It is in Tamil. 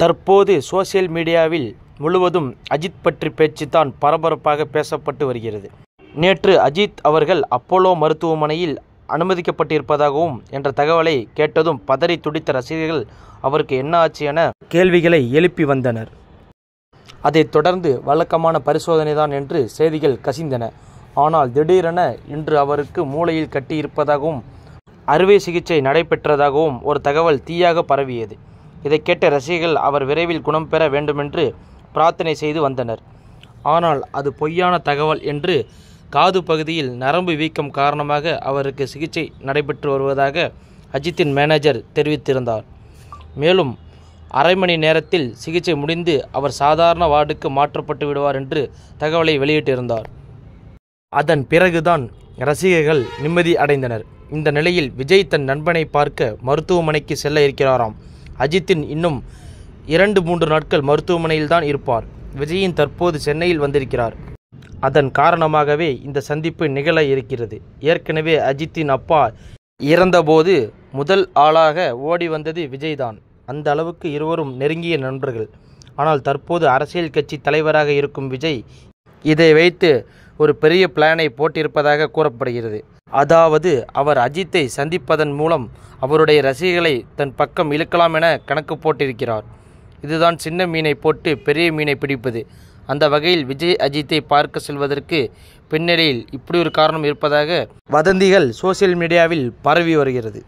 தற்போது சோசியல் மீடியாவில் முழுவதும் அஜித் பற்றி பேச்சுதான் பரபரப்பாக பேசப்பட்டு வருகிறது நேற்று அஜித் அவர்கள் அப்போலோ மருத்துவமனையில் அனுமதிக்கப்பட்டிருப்பதாகவும் என்ற தகவலை கேட்டதும் பதறி துடித்த ரசிகர்கள் அவருக்கு என்ன ஆச்சு என கேள்விகளை எழுப்பி வந்தனர் அதைத் தொடர்ந்து வழக்கமான பரிசோதனைதான் என்று செய்திகள் கசிந்தன ஆனால் திடீரென இன்று அவருக்கு மூளையில் கட்டியிருப்பதாகவும் அறுவை சிகிச்சை நடைபெற்றதாகவும் ஒரு தகவல் தீயாக பரவியது இதை கேட்ட ரசிகர்கள் அவர் விரைவில் குணம் பெற வேண்டுமென்று பிரார்த்தனை செய்து வந்தனர் ஆனால் அது பொய்யான தகவல் என்று காது பகுதியில் நரம்பு வீக்கம் காரணமாக அவருக்கு சிகிச்சை நடைபெற்று வருவதாக அஜித்தின் மேனேஜர் தெரிவித்திருந்தார் மேலும் அரை மணி நேரத்தில் சிகிச்சை முடிந்து அவர் சாதாரண வார்டுக்கு மாற்றப்பட்டு விடுவார் என்று தகவலை வெளியிட்டிருந்தார் அதன் பிறகுதான் ரசிகர்கள் நிம்மதி அடைந்தனர் இந்த நிலையில் விஜய் தன் நண்பனை பார்க்க மருத்துவமனைக்கு செல்ல இருக்கிறாராம் அஜித்தின் இன்னும் இரண்டு மூன்று நாட்கள் மருத்துவமனையில் தான் இருப்பார் விஜயின் தற்போது சென்னையில் வந்திருக்கிறார் அதன் காரணமாகவே இந்த சந்திப்பு நிகழ இருக்கிறது ஏற்கனவே அஜித்தின் அப்பா இறந்தபோது முதல் ஆளாக ஓடி வந்தது விஜய்தான் அந்த அளவுக்கு இருவரும் நெருங்கிய நண்பர்கள் ஆனால் தற்போது அரசியல் கட்சி தலைவராக இருக்கும் விஜய் இதை வைத்து ஒரு பெரிய பிளானை போட்டிருப்பதாக கூறப்படுகிறது அதாவது அவர் அஜித்தை சந்திப்பதன் மூலம் அவருடைய ரசிகர்களை தன் பக்கம் இழுக்கலாம் என கணக்கு போட்டிருக்கிறார் இதுதான் சின்ன மீனை போட்டு பெரிய மீனை பிடிப்பது அந்த வகையில் விஜய் அஜித்தை பார்க்க செல்வதற்கு பின்னணியில் இப்படி ஒரு காரணம் இருப்பதாக வதந்திகள் சோசியல் மீடியாவில் பரவி வருகிறது